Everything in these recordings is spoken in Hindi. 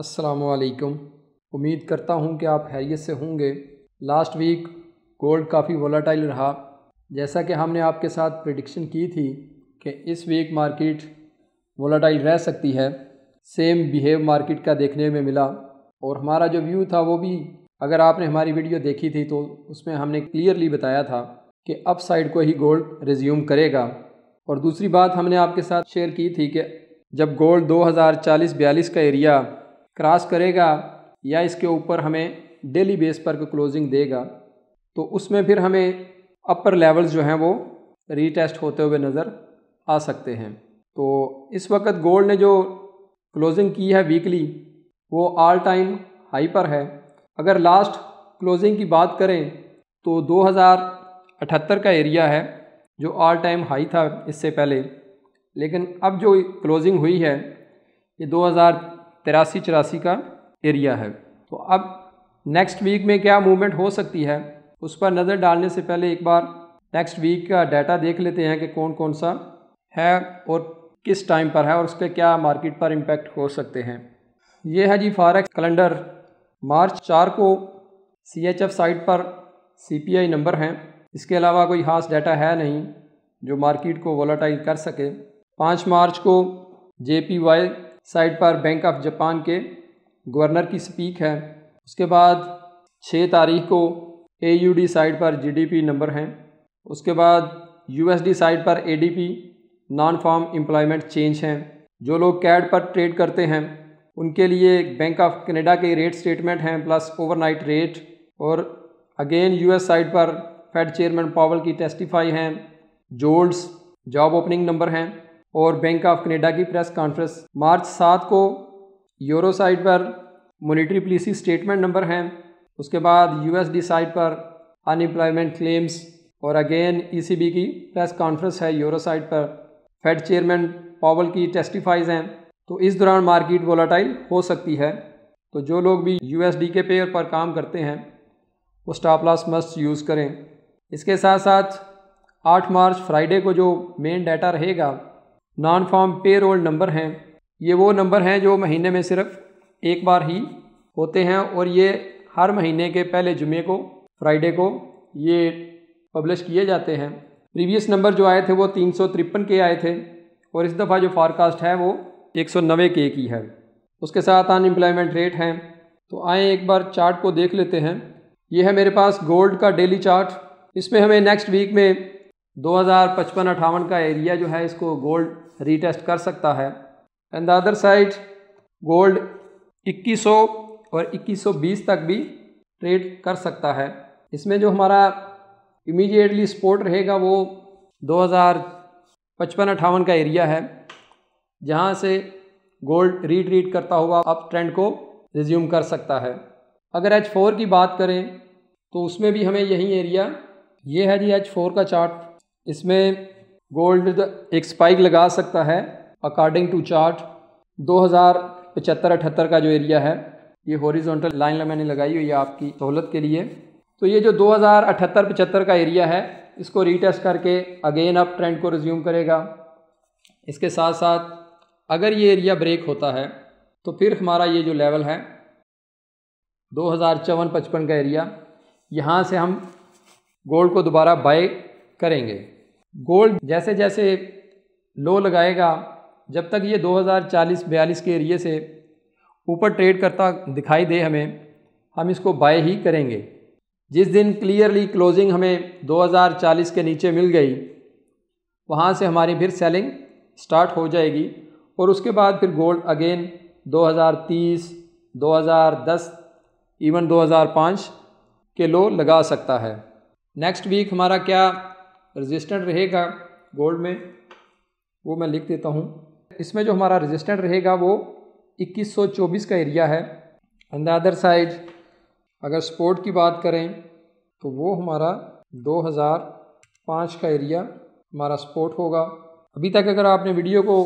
असलकुम उम्मीद करता हूँ कि आप हैरियत से होंगे लास्ट वीक गोल्ड काफ़ी वोलाटाइल रहा जैसा कि हमने आपके साथ प्रडिक्शन की थी कि इस वीक मार्केट वोलाटाइल रह सकती है सेम बिहेव मार्केट का देखने में मिला और हमारा जो व्यू था वो भी अगर आपने हमारी वीडियो देखी थी तो उसमें हमने क्लियरली बताया था कि अप साइड को ही गोल्ड रिज्यूम करेगा और दूसरी बात हमने आपके साथ शेयर की थी कि जब गोल्ड 2040 हज़ार का एरिया क्रॉस करेगा या इसके ऊपर हमें डेली बेस पर क्लोजिंग देगा तो उसमें फिर हमें अपर लेवल्स जो हैं वो रीटेस्ट होते हुए नज़र आ सकते हैं तो इस वक्त गोल्ड ने जो क्लोजिंग की है वीकली वो ऑल टाइम हाई पर है अगर लास्ट क्लोजिंग की बात करें तो दो का एरिया है जो ऑल टाइम हाई था इससे पहले लेकिन अब जो क्लोजिंग हुई है ये तिरासी चौरासी का एरिया है तो अब नेक्स्ट वीक में क्या मूवमेंट हो सकती है उस पर नज़र डालने से पहले एक बार नेक्स्ट वीक का डाटा देख लेते हैं कि कौन कौन सा है और किस टाइम पर है और उसके क्या मार्केट पर इम्पैक्ट हो सकते हैं ये है जी फारेक्स कैलेंडर मार्च चार को सी एच एफ साइट पर सी पी आई नंबर हैं इसके अलावा कोई खास डाटा है नहीं जो मार्केट को वोलाटाइल कर सके पाँच मार्च को जे पी वाई साइड पर बैंक ऑफ जापान के गवर्नर की स्पीक है उसके बाद छः तारीख को ए यू डी साइड पर जी डी पी नंबर हैं उसके बाद यू एस डी साइड पर A D P non farm employment change हैं जो लोग कैड पर ट्रेड करते हैं उनके लिए बैंक ऑफ कनाडा के रेट स्टेटमेंट हैं प्लस ओवरनाइट रेट और अगेन यूएस साइड पर फेड चेयरमैन पावल की टेस्टिफाई हैं जोल्ड्स जॉब ओपनिंग नंबर हैं और बैंक ऑफ कनेडा की प्रेस कॉन्फ्रेंस मार्च सात को यूरो साइड पर मोनिट्री पॉलिसी स्टेटमेंट नंबर हैं उसके बाद यूएसडी साइट पर अनएम्प्लॉयमेंट क्लेम्स और अगेन ईसीबी e की प्रेस कॉन्फ्रेंस है यूरो साइड पर फेड चेयरमैन पावल की टेस्टिफाइज हैं तो इस दौरान मार्केट वोलाटाइल हो सकती है तो जो लोग भी डी के पेयर पर काम करते हैं वो स्टॉप लॉस मस्ट यूज़ करें इसके साथ साथ आठ मार्च फ्राइडे को जो मेन डाटा रहेगा non farm payroll number हैं ये वो नंबर हैं जो महीने में सिर्फ एक बार ही होते हैं और ये हर महीने के पहले जुमे को फ्राइडे को ये पब्लिश किए जाते हैं प्रीवियस नंबर जो आए थे वो तीन के आए थे और इस दफ़ा जो फॉरकास्ट है वो एक के की है उसके साथ अनएम्प्लॉयमेंट रेट हैं तो आए एक बार चार्ट को देख लेते हैं ये है मेरे पास गोल्ड का डेली चार्ट इसमें हमें नेक्स्ट वीक में दो हज़ार पचपन अट्ठावन का एरिया जो है इसको गोल्ड रीटेस्ट कर सकता है and the other side gold 2100 और 2120 तक भी ट्रेड कर सकता है इसमें जो हमारा इमीडिएटली सपोर्ट रहेगा वो दो हज़ार पचपन अट्ठावन का एरिया है जहाँ से गोल्ड रीट्रीट करता हुआ अब ट्रेंड को रिज्यूम कर सकता है अगर एच फोर की बात करें तो उसमें भी हमें यही एरिया ये है जी एच फोर का चार्ट इसमें गोल्ड एक स्पाइक लगा सकता है अकॉर्डिंग टू चार्ट दो हज़ार पचहत्तर अठहत्तर का जो एरिया है ये हॉरिजॉन्टल लाइन मैंने लगाई हुई है आपकी सहूलत के लिए तो ये जो दो हज़ार अठहत्तर पचहत्तर का एरिया है इसको रीटेस्ट करके अगेन अप ट्रेंड को रिज्यूम करेगा इसके साथ साथ अगर ये एरिया ब्रेक होता है तो फिर हमारा ये जो लेवल है दो हज़ार चौवन पचपन का एरिया यहाँ से हम गोल्ड को दोबारा बाय करेंगे गोल्ड जैसे जैसे लो लगाएगा जब तक ये 2040-42 के एरिए से ऊपर ट्रेड करता दिखाई दे हमें हम इसको बाय ही करेंगे जिस दिन क्लियरली क्लोजिंग हमें 2040 के नीचे मिल गई वहाँ से हमारी फिर सेलिंग स्टार्ट हो जाएगी और उसके बाद फिर गोल्ड अगेन 2030, 2010 इवन 2005 के लो लगा सकता है नेक्स्ट वीक हमारा क्या रजिस्टेंट रहेगा गोल्ड में वो मैं लिख देता हूँ इसमें जो हमारा रजिस्टेंट रहेगा वो 2124 का एरिया है ऑन द अदर साइड अगर स्पोर्ट की बात करें तो वो हमारा 2005 का एरिया हमारा स्पोर्ट होगा अभी तक अगर आपने वीडियो को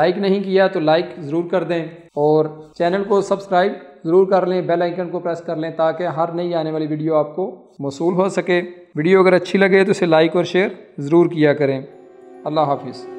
लाइक नहीं किया तो लाइक ज़रूर कर दें और चैनल को सब्सक्राइब ज़रूर कर लें बेल आइकन को प्रेस कर लें ताकि हर नई आने वाली वीडियो आपको मौसू हो सके वीडियो अगर अच्छी लगे तो इसे लाइक और शेयर ज़रूर किया करें अल्लाह हाफिज़